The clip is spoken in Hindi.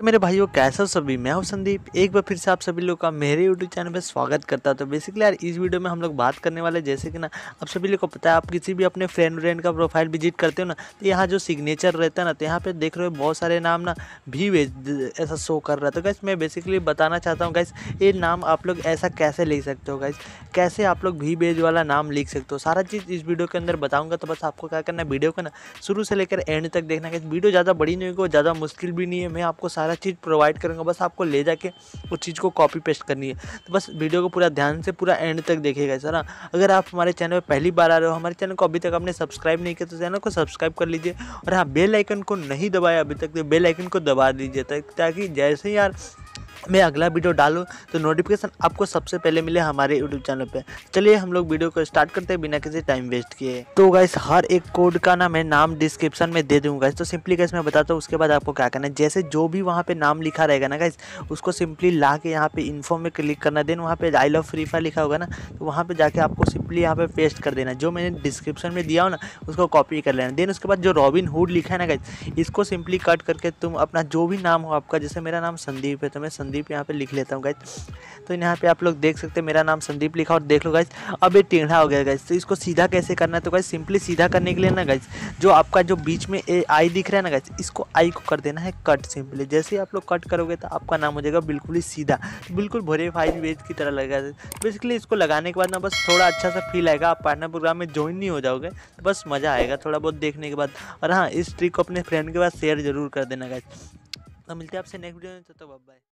तो मेरे भाइयों कैसा सभी मैं हूं संदीप एक बार फिर से आप सभी लोग का मेरे यूट्यूब चैनल पर स्वागत करता तो बेसिकली यार इस वीडियो में हम लोग बात करने वाले जैसे कि ना आप सभी लोग को पता है आप किसी भी अपने फ्रेंड व्रेंड का प्रोफाइल विजिट करते हो ना तो यहाँ जो सिग्नेचर रहता है ना तो यहाँ पे देख रहे हो बहुत सारे नाम ना भी ऐसा शो कर रहा था तो गैस मैं बेसिकली बताना चाहता हूँ गैस ये नाम आप लोग ऐसा कैसे लिख सकते हो गैस कैसे आप लोग भी वाला नाम लिख सकते हो सारा चीज़ इस वीडियो के अंदर बताऊँगा तो बस आपको क्या करना है वीडियो को ना शुरू से लेकर एंड तक देखना गैस वीडियो ज़्यादा बड़ी नहीं होगी ज़्यादा मुश्किल भी नहीं है मैं आपको सारा सारा चीज़ प्रोवाइड करूँगा बस आपको ले जाके उस चीज़ को कॉपी पेस्ट करनी है तो बस वीडियो को पूरा ध्यान से पूरा एंड तक देखिएगा सर हाँ अगर आप हमारे चैनल पर पहली बार आ रहे हो हमारे चैनल को अभी तक आपने सब्सक्राइब नहीं किया तो चैनल को सब्सक्राइब कर लीजिए और हाँ बेलाइकन को नहीं दबाया अभी तक तो बेलाइकन को दबा दीजिए ताकि जैसे ही यार मैं अगला वीडियो डालूँ तो नोटिफिकेशन आपको सबसे पहले मिले हमारे यूट्यूब चैनल पे चलिए हम लोग वीडियो को स्टार्ट करते हैं बिना किसी टाइम वेस्ट किए तो गाइस हर एक कोड का ना मैं नाम डिस्क्रिप्शन में दे दूँगा तो सिंपली गाइस मैं बताता हूँ उसके बाद आपको क्या करना है जैसे जो भी वहाँ पर नाम लिखा रहेगा ना गाइस उसको सिंपली ला के यहाँ पे इन्फो में क्लिक करना देन वहाँ पे आई लव फ्री फायर लिखा होगा ना तो वहाँ पर जाके आपको सिंपली यहाँ पे पेस्ट कर देना जो मैंने डिस्क्रिप्शन में दिया हो ना उसको कॉपी कर लेना देन उसके बाद जो रॉबिन हुड लिखा है ना गाइस इसको सिंपली कट करके तुम अपना जो भी नाम हो आपका जैसे मेरा नाम संदीप है तो मैं संदीप यहाँ पे लिख लेता हूँ गाइज तो यहाँ पे आप लोग देख सकते हैं मेरा नाम संदीप लिखा और देख लो गाइज अब ये टेढ़ा हो गया गाइज तो इसको सीधा कैसे करना है तो गाइज सिंपली सीधा करने के लिए ना गाइज जो आपका जो बीच में ए आई दिख रहा है ना गाइज इसको आई को कर देना है कट सिंपली जैसे ही आप लोग कट करोगे तो आपका नाम हो जाएगा बिल्कुल ही सीधा तो बिल्कुल भोरे फाइज वेज की तरह लगेगा बेसिकली तो इसको लगाने के बाद ना बस थोड़ा अच्छा सा फील आएगा आप पार्टनर प्रोग्राम में ज्वाइन नहीं हो जाओगे तो बस मज़ा आएगा थोड़ा बहुत देखने के बाद और हाँ इस ट्रिक को अपने फ्रेंड के पास शेयर जरूर कर देना गाइज तो मिलते हैं आपसे नेक्स्ट वीडियो में तो तब बाय